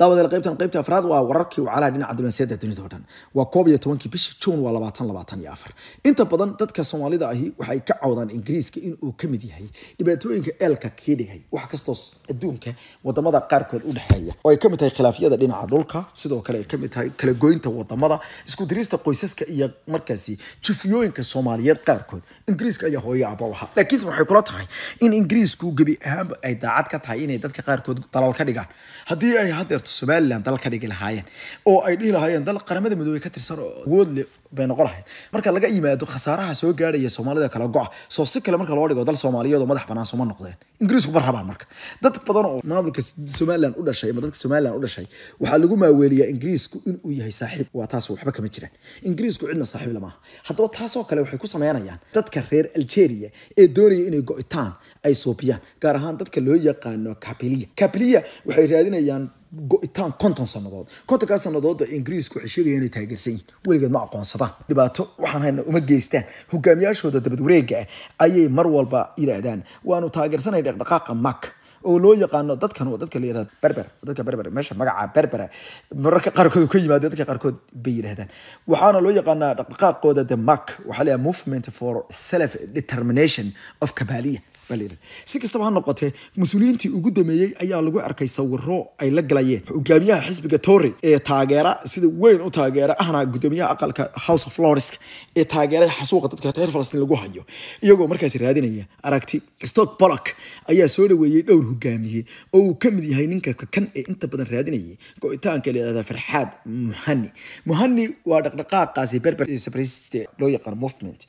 daawadeel qaybtan qaybta afraad waa wararkii wacalaha dhinaca dulanseeda dunida oo dhan waa koob iyo tobankii bishii juun waa labaatan labaatan iyo afar inta badan dadka soomaalida ahi waxay ka cawdaan ingiriiska inuu ka mid yahay dhibaatooyinka eelka kii dhigay wax kastoo adduunka wadamada qaarkood u dhexeeya oo ay kamid tahay khilaafyada dhinaca dhulka sidoo kale ay kamid tahay kala goynta wadamada isku qoysaska iyo markaasi jufyooyinka soomaaliyeed qaarkood ingiriiska ayaa hooyo aba waha laakiinse waxay kula tahay in ingiriisku gebi ahaanba ay daacad ka tahay inay dadka qaarkood dalal ka dhigaan haddii ay hadeer somaliland dal ka dhigi lahaayeen oo ay dhihi lahaayeen dal qaramada midoobey ka tirsan oo awood leh bay noqon lahayd marka laga yimaado khasaaraha soo gaarhaya soomaalida kala go soo si kale marka loo dhigo dal soomaaliyeedoo madax banaan sooma noqdeen ingiriisku ma rabaan marka dad badan oo maamulka somalilan u dhashay ama dadka somalilan u dhashay waxaa lagu maaweeliyaa ingiriisku inuu yahay saaxiib waa taas waxba kama jiraan ingiriisku cidna saaxiib lama haddaba taasoo kale waxay ku sameynayaan dadka reer algeria ee doonaya inay go-itaan ay soobiyaan gaar ahaan dadka loo yaqaano kapiliya kapiliya waxay raadinayaan go-itaan konton sannadood kontonkaa sannadoodba ingiriisku waxay sheegayaan inay taageersan yihin weligeed ma aqoonsadaan dhaqan dhibaato waxaan hayna uma geystaan hogaamiyaashooda dabad wareega ah ayay mar walba yidhaahdaan waanu taageersanay dhaqdhaqaaqa mak oo loo yaqaano dadkan dadka la yirahdo berber dadka berber meesha magaca berbera mararka qaarkood ka yimaado dadka qaarkood bay yidhahdaan waxaana loo yaqaanaa dhaqdhaqaaqooda the mark waxaa la movement for self determination of kabaaliya si kastaba ha noqotee mas-uuliyiintii ugu dameeyey ayaa lagu arkay sawiro ay la galayeen hogaamiyaha xisbiga tory ee taageera sida weyn u taageera ahna gudoomiyaha aqalka house of lords ee taageera xasuuqa dadka reer falastiin lagu hayo iyagoo markaasi raadinaya aragti stok bolok ayaa soo dhaweeyey dhowr hogaamiye oo uu ka mid yahay ninka kakan ee inta badan raadinayay go-itaanka layihahda farxaad muhani muhani waa dhaqdhaqaaqaasi berber separatist loo yaqaan movement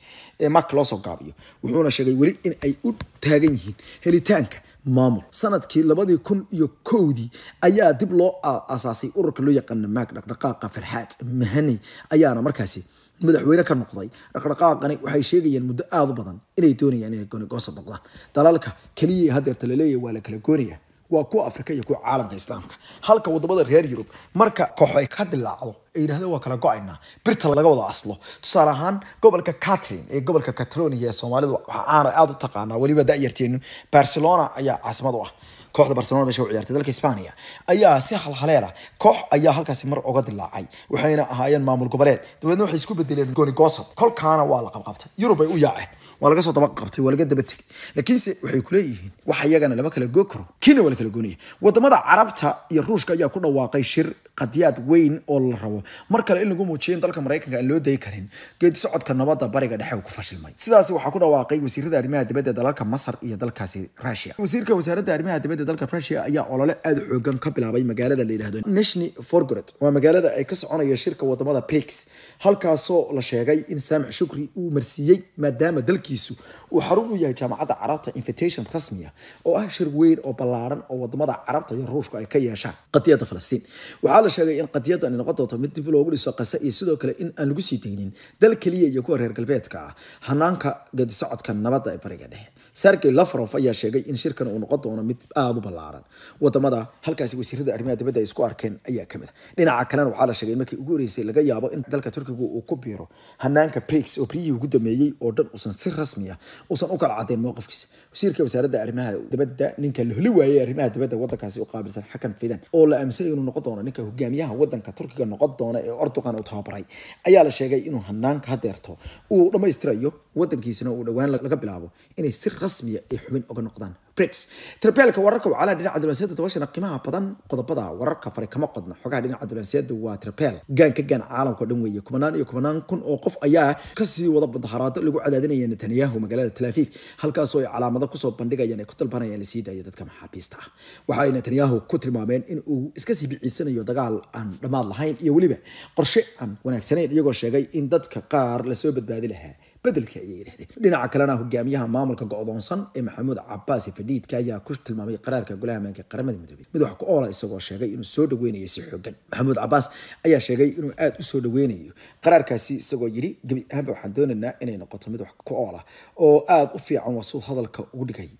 ee mark loo soo gaabiyo wuxuuna sheegay weli in ay u taagan yihiin helitaanka maamul sanadkii labadii kun iyo kowdii ayaa dib loo aasaasay ururka loo yaqaana maag dhaqdhaqaaqa farxaad mahaney ayaana markaasi madaxweyne ka noqday dhaqdhaqaaqani waxay sheegayeen muddo aada u badan inay doonayaan inay gooni goosa noqdaan dalaalka keliya hadeerta laleeyahy waa la kala goonaya waa kuwa afrika iyo kuwa caalamka islaamka halka wadamada reer yurub marka koox ay ka dilaacdo ay yidhahdeen waa kala go-aynaa birta laga wada aslo tusaale ahaan gobolka catlin ee gobolka catalonia ee soomaalidu waxa aana aada u taqaanaa weliba da'yarteenu barcelona ayaa caasimad u ah kooxda barcelona meesha u ciyaartay dalka isbaaniya ayaa si halhaleela ah, koox ayaa halkaasi mar oga dilaacay waxayna ahaayeen maamul goboleed dabeedna waxay isku bedeleen gooni goosad kolkaana waa la qabqabtay yurub bay u yaaceen waa laga soo daba qabtay waa laga daba tegay laakiinse waxay kuleeyihiin wax iyagana lama kala goog karo kiina waa la kala goonaya wadamada carabta iyo ruushka ayaa ku dhawaaqay shir qadyaad weyn oo la rabo mar kale in lagu muujiyo in dalka maraykanka aan loo dayi karin geedi socodka nabadda bariga dhexe uu ku fashilmay sidaasi waxaa ku dhawaaqay wasiirada arrimaha dibadda dalalka masar iyo dalkaasi rusia wasiirka wasaaradda arrimaha dibadda dalka rusia ayaa olole aada xoogan ka bilaabay magaalada la yidhahdo neshni forgorod waa magaalada ay ka soconaya shirka wadamada brix halkaasoo la sheegay in saamix shukri uu marsiiyey maadaama dalki shirkiisu uu xarun u yahay jaamacadda carabta invitation rasmiya oo ah shir weyn oo ballaaran oo wadamada carabta iyo ruushka ay ka yeeshaan qadiyadda falastiin waxaa la sheegay in qadiyadani noqon doonto mid dib loogu dhiso qase iyo sidoo kale in aan lagu sii daynin dal keliya iyo kuwa reer galbeedka ah hanaanka gadisocodka nabadda ee bariga dhexe sergey lafrof ayaa sheegay in shirkan uu noqon doono mid aada u ballaaran wadamada halkaasi wasiirada arrimaha dibadda ay isku arkeen ayaa ka mid a ah. dhinaca kalena waxaa la sheegay in markii ugu horeysay laga yaabo in dalka turkiga uu ku biiro hanaanka brix oo briyihii ugu dameeyey oo dhan uusan si rasmi uusan u kala cadayn mowqifkiisa wasiirka wasaaradda arrimaha dibadda ninka la holi waayey arrimaha dibadda waddankaasi u qaabilsan xakan fidan oo la aaminsanay inuu noqon doono ninka hogaamiyaha waddanka turkiga noqon doona ee erdogan uu tababaray ayaa la sheegay inuu hanaanka hadeerto uu dhammaystirayo waddankiisana uu dhowaan laga bilaabo inay si rasmiya iyo xubin oga noqdaan brics tarbiyaalka wararka wacalaha dhinaca diblanseeda tobanshana qiimaha badan qodobada wararka fare kama qodna xogaha dhinaca diblanseeda waa tarbiyal gaan ka gaan ah caalamka dhan weeye kumanaan iyo kumanaan kun oo qof ayaa kasii wada mudaharaado lagu cadaadinaya netanyahu magaalada talaafiif halkaasoo ay calaamado kusoo bandhigayaan ay ku dalbanayaan lasii la daayo dadka maxaabiista ah waxa ay netanyahu ku tilmaameen in uu iska biciidsanayo dagaal aan dhammaad lahayn iyo weliba qorshe aan wanaagsanayn iyagoo sheegay in dadka qaar lasoo badbaadi lahaa bedelka ayay yidhahdeen dhinaca kalena hogaamiyaha maamulka go-doonsan ee maxamuud cabaasi fadhiidka ayaa ku tilmaamay qaraarka golaha ammaanka ee qaramada midoobey mid wax ku oola isagoo sheegay inuu soo dhaweynayo si xoogan maxamuud cabaas ayaa sheegay inuu aada usoo dhaweynayo qaraarkaasi isagoo yidhi gebi ahaanba waxaan doonaynaa inay noqoto mid wax ku oola oo aada u fiican wasuud hadalka ugu dhigay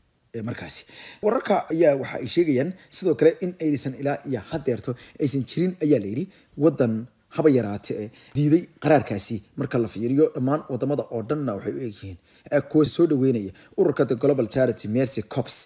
markaasi wararka ayaa waxa ay sheegayaan sidoo kale in aysan ilaa iyo hadeerto aysan jirin ayaa layidhi wadan haba yaraate eh, diiday qaraarkaasi marka la fiiriyo dhammaan wadamada oo dhanna waxay u egyihiin kuwa soo dhaweynaya ururka the global charity mercy cops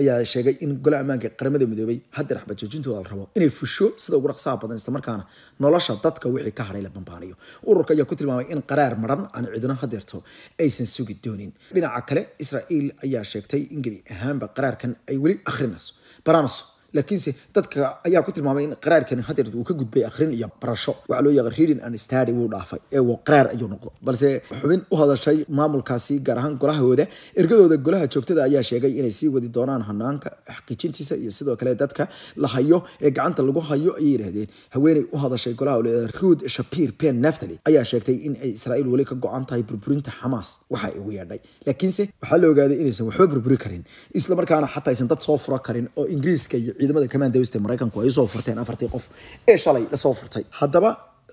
ayaa sheegay in gole ammaanka qaramada midoobay haddii raxbajoojintooda la rabo inay fusho sida ugu dhaqsaha badan islamarkaana nolosha dadka wixii ka hadhay la bambaanayo ururka ayaa ku tilmaamay in qaraar maran aan cidino hadeerto aysan sugi doonin dhinaca kale israael ayaa sheegtay in gebi ahaanba qaraarkan ay weli akhrinayso baranayso laakiinse dadka ayaa ku tilmaamay in qaraarkani hadeer uu ka gudbay akhrin iyo barasho waxaa loo yaqa reading and study wuu dhaafay ee wuu qaraar ayuu noqdo balse xubin u hadashay maamulkaasi gaar ahaan golahooda ergadooda golaha joogtada ayaa sheegay inay sii wadi doonaan hanaanka xaqiijintiisa iyo sidoo kale dadka la hayo ee gacanta lagu hayo ayay yidhahdeen haweeney u hadashay golaha oleeda ruud shapir ben naftali ayaa sheegtay in ay israa'iil weli ka go-an tahay burburinta xamaas waxa ugu yeedhay laakiinse waxaa la ogaaday inaysan waxba burburi karin islamarkaana xataa aysan dad soo furo karin oo ingiriiska iyo ciidamada command west ee maraykanku ay usoo furteen afartii qof ee shalay lasoo furtay haddaba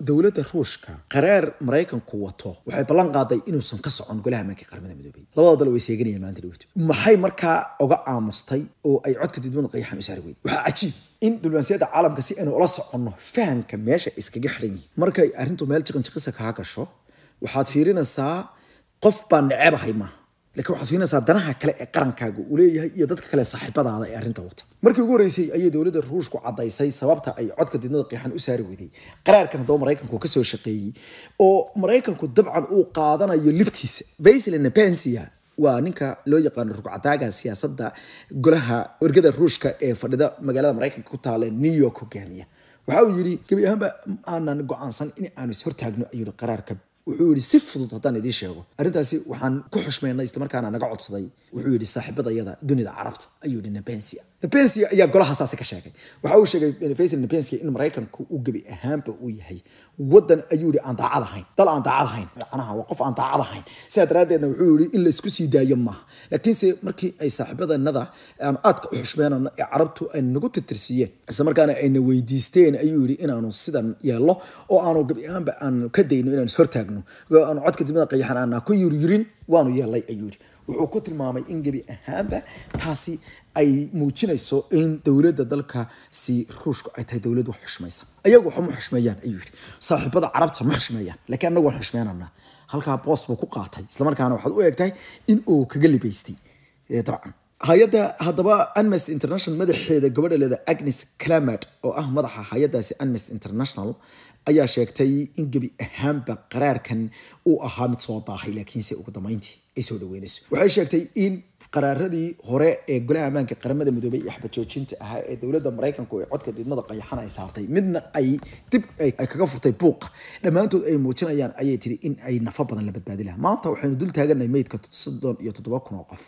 dowladda ruushka qaraar maraykanku wato waxay ballan qaaday inuusan ka socon golaha ammaanka qaramada midoobay labada dal way seeganayeen maanta dhawtu maxay markaa oga aamustay oo ay codka didmada qayaxan u weyday waxaa cajiib in diblomaasiyadda caalamka si aynu ula soconno fahamka meesha iskaga xidhan yihin markay arrintu meel jiqanjiqisa kaa gasho waxaad fiirinaysaa qof baan necebahay maaha lakiin waxaad fiinaysaa danaha kale ee qarankaaga uu leeyahay iyo dadka kale saaxiibadaada ee arrinta wata markii ugu horreysay ayay dowladda ruushku caddaysay sababta ay codka didmada qeexan u saari weyday qaraarkan haddaba maraykanku kasoo shaqeeyey oo maraykanku dabcan uu qaadanayo libtiisa vaislina pensia waa ninka loo yaqaano rugcadaaga siyaasadda golaha ergada ruushka ee fadhida magaalada maraykanka ku taala new york hogaamiya waxa uu yidhi gebi ahaanba aanan go-aansan in aanu is hortaagno qaraarka wuxuu yidhi si fudud haddaan idiin sheego arrintaasi waxaan ku xushmaynay islamarkaana naga codsaday wuxuu yidhi saaxiibadayada dunida carabta ayuu yidhi nabensia nabensia ayaa golahasaasi ka sheegay waxa uu sheegay faisal nabensia in maraykanku uu gebi ahaanba uu yahay wadan ayuu yidhi aan daacad ahayn dal aan daacad ahayn macnaha waa qof aan daacad ahayn sidaa daraaddeedna wuxuu yidhi in la sii daayo maaha laakiinse markii ay saaxiibadeenada aan aadka u xushmeynano ee carabtu ay nagu tirtirsiyeen islamarkaana ayna weydiisteen ayuu yidhi inaanu sidan yeello oo aanu gebi ahaanba aanu ka dayno inaan is hortaagno aanu codka dibada qayaxan aanaa ku yiryirin waanu yeelay ayuu yidhi wuxuu ku tilmaamay in gebi ahaanba taasi ay muujinayso in dowladda dalka si ruushku ay tahay dowlad wax xushmaysa ayagu waxa ma xushmeeyaan ayuu yidhi saaxiibada carabta ma xushmeeyaan laakiin annagu waan xushmeynanaa halkaa boos buu ku qaatay islamarkaana waxaad u eegtahay in uu kaga libaystay dabcan hay-adda haddaba anmest international madaxeeda gabadha leeda agnes clamert oo ah madaxa hay-adaasi anmest international ayaa sheegtay in gebi ahaanba qaraarkan uu ahaa mid soo daahay laakiinse ugu dambeyntii ay soo dhaweynayso waxay sheegtay in qaraaradii hore ee golaha ammaanka qaramada midoobay iyo xabadjoojinta ahaa ee dowladda maraykanku ay codka diidmada qayaxan ay saartay midna ay dib ay kaga furtay buuqa dhammaantood ay muujinayaan ayay tiri in ay nafo badan la badbaadi laha maanta waxaynu dul taaganay meydka soddon iyo toddoba kun oo qof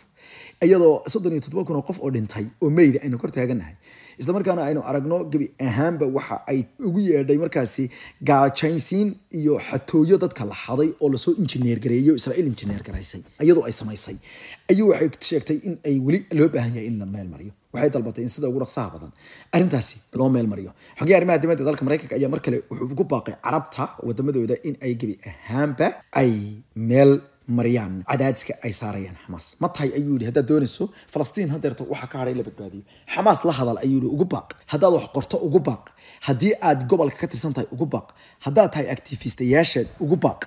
iyadoo soddon iyo toddoba kun oo qof oo dhintay oo meyda aynu kor taaganahay islamarkaana aynu aragno gebi ahaanba waxa ay ugu yeedhay markaasi gaajaynsiin iyo xatooyo dadka la xaday oo lasoo injineer gareeyo israa'iil iyadoo ay samaysay ayuu waxay sheegtay in ay weli loo baahan yahay in la meel mariyo waxay dalbatay in sida ugu dhaqsaha badan arintaasi loo meel mariyo xogii arrimaha dibadda dalka maraykanka ayaa mar kale wuxuu ku baaqay carabta wadamadooda in ay gebi ahaanba ay meel mariyaan cadaadiska ay saarayaan xamaas matahay ayuu yii haddaad doonayso falastiin hadeerto waxa ka hadha in la badbaadiyo xamaas la hadal ayuu ugu baaq haddaad wax qorto ugu baaq haddii aad gobolka ka tirsan tahay ugu baaq haddaad tahay actifistayaasheed ugu baaq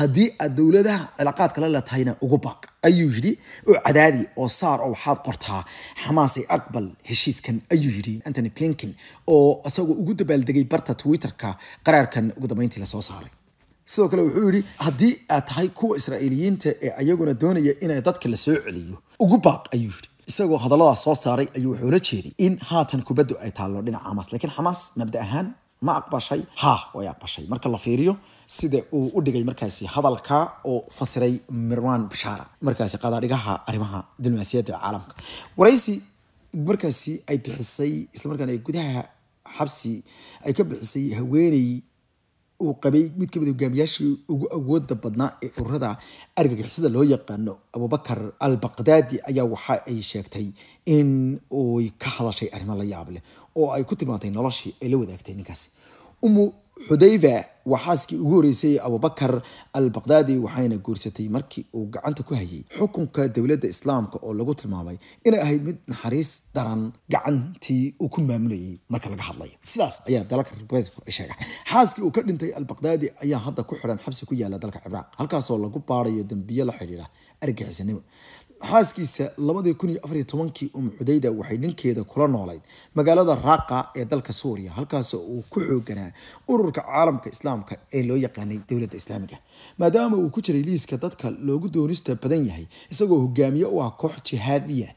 haddii aad dowladaha cilaaqaadka la leetahayna ugu baaq ayuu yidhi oo cadaadi oo saar oo waxaad qortaa xamaasay aqbal heshiiskan ayuu yidhi antony blinkin oo isagoo ugu dabaaldegay barta twitterka qaraarkan ugu dambeyntii lasoo saaray sidoo kale wuxuu yidhi haddii aad tahay kuwa israa'iiliyiinta ee ayaguna doonaya inay dadka lasoo celiyo ugu baaq ayuu yidhi isagoo hadalladaas soo saaray ayuu wuxuu la jeeday in haatan kubaddu ay taallo dhinaca xamaas laakiin xamaas mabda ahaan ma aqbashay ha way aqbashay marka la fiiriyo sida uu u dhigay markaasi hadalka oo fasiray mirwan bashaara markaasi qadaadhigaha arrimaha diblomaasiyadda caalamka waraysi markaasi ay bixisay islamarkaana ay gudaha xabsi ay ka bixisay haweeney uu qabay mid kamid ah hogaamiyaashii ugu awooda badnaa ee ururada argagixisada loo yaqaano abubakar al baqdaadi ayaa waxa ay sheegtay in uy ka hadashay arrimo la yaableh oo ay ku timaatay noloshii ay la wadaagtay ninkaasi umu xudayfa waa xaaskii ugu horeysay abubakar al baqdaadi waxayna guursatay markii uu gacanta ku hayay xukunka dowladda islaamka oo lagu tilmaamay inay ahayd mid naxariis daran gacantii uu ku maamulayay marka laga hadlayo sidaas ayaa dalka sheega xaaskii uu ka dhintay al ayaa hadda ku xidhan xabsi ku yaala dalka cibraaq halkaasoo lagu baarayo dembiye la xidhiidha argaxisanimo xaaskiisa labadii kun iyo afariyo tobankii um xudayda waxay ninkeeda kula noolayd magaalada raaqa ee dalka suuriya halkaas uu ku xooganaa ururka caalamka islaamka ee loo yaqaanay dowladda islaamiga maadaama uu ku jiray liiska dadka loogu doonista badan yahay isagoo hogaamiye u ah koox jihaadiya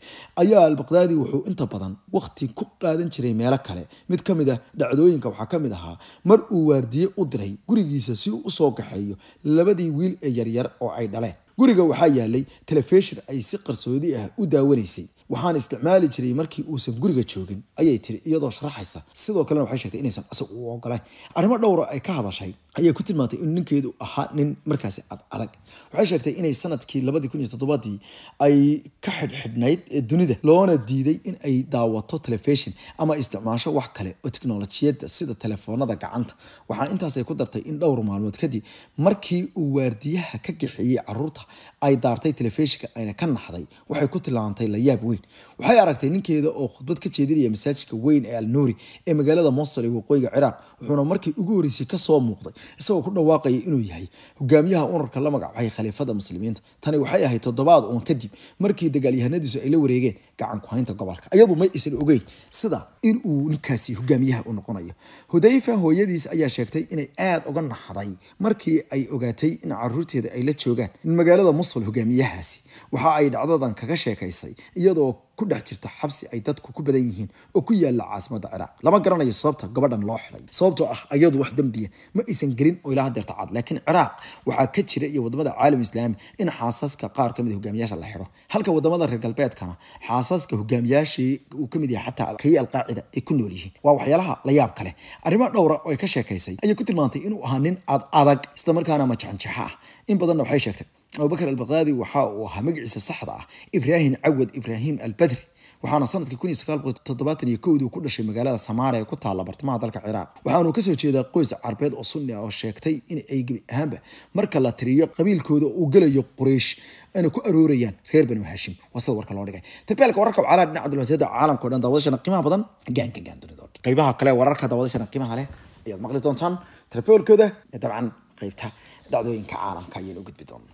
ayaa albaqdaadi wuxuu inta badan waqti ku qaadan jiray meelo kale mid ka mid ah dhacdooyinka waxaa ka mid ahaa mar uu waardiye u diray gurigiisa si uu usoo kaxeeyo labadii wiil ee yaryar oo ay dhaleen guriga waxaa yaalay telefishin ay si qarsoodi ah u daawanaysay waxaan isticmaali jiray markii uusan guriga joogin ayay tiri iyadoo sharaxaysa sidoo kalena waxay sheegtay inaysan asag u ogolayn arrimo dhowra ah ay ka hadashay ayay ku tilmaantay in ninkeedu ahaa nin markaasi ad adag waxay sheegtay inay sanadkii labadii kun iyo toddobaadii ay ka xidhxidhnayd ee dunida loona diiday in ay daawato telefishon ama isticmaasho wax kale oo teknolojiyadda sida telefoonada gacanta waxaa intaasay ku dartay in dhowr maalmood kadib markii uu waardiyaha ka kaxeeyey caruurta ay daartay telefishinka ayna ka naxday waxay ku tilmaantay layaab weyn weyn waxay aragtay ninkeeda oo khudbad ka jeedinaya masaajidka weyn ee alnuuri ee magaalada mosal ee waqooyiga ciraaq wuxuuna markii ugu horreysay kasoo muuqday isagoo ku dhawaaqaya inuu yahay hogaamiyaha unarka la magacbaxay khaliifada muslimiinta tani waxay ahayd toddobaad uun kadib markii dagaalyahanadiisu ay la wareegeen gacan ku gobolka iyadu may isan ogeyn sida in ninkaasi hogaamiyaha u noqonayo hudayfa hooyadiis ayaa sheegtay inay aad uga naxday markii ay ogaatay in caruurteeda ay la joogaan magaalada mosal hogaamiyahaasi waxa ay dhacdadan kaga sheekaysay iyadoo oo ku dhex jirta xabsi ay dadku ku badan yihiin oo ku yaala caasimada ciraaq lama garanayo sababta gabadhan loo xilay sababtoo ah ayadu wax dembiya ma aysan gelin oo ilaa hadeerta cad laakiin ciraaq waxaa ka jira iyo wadamada caalam islaami in xaasaska qaar kamid ah hogaamiyaasha la xidho halka wadamada reer galbeedkana xaasaska hogaamiyaashii uu kamid yahay xataa kii alqaacida ay ku nool yihiin waa waxyaalaha la yaab kale arrimo dhowra ah oo ay ka sheekaysay ayay ku tilmaantay inuu ahaa nin aad adag isla majaxanjaxa ah in badanna waxay sheegtay abubakr albaqaadi waxa uu ahaa magaciisa saxda ah ibraahin cawad ibraahim albadri waxaana sanadkii kun iyo sagaal boqol toddobaatan iyo kowdii ku dhashay magaalada samaara ee ku taala bartamaha dalka ciraaq waxaanu kasoo jeedaa qoys carbeed oo sunni ah oo sheegtay in ay gebi ahaanba marka la tiriyo qabiilkooda uu gelayo quraysh ana ku aroorayaan reer banu haashim waa sida warka loo dhigay tarbiyaalka wararka wacalaha dhinaca dulwasiada caalamka o dhan daawadashana qiimaha badan gaanka gaandunidood qaybaha kale wararka daawadashana qiimaha leh ayaad maqli doontaan tarbiyoolkooda dabcan qaybta dhacdooyinka caalamka ayaynu u gudbi doonaa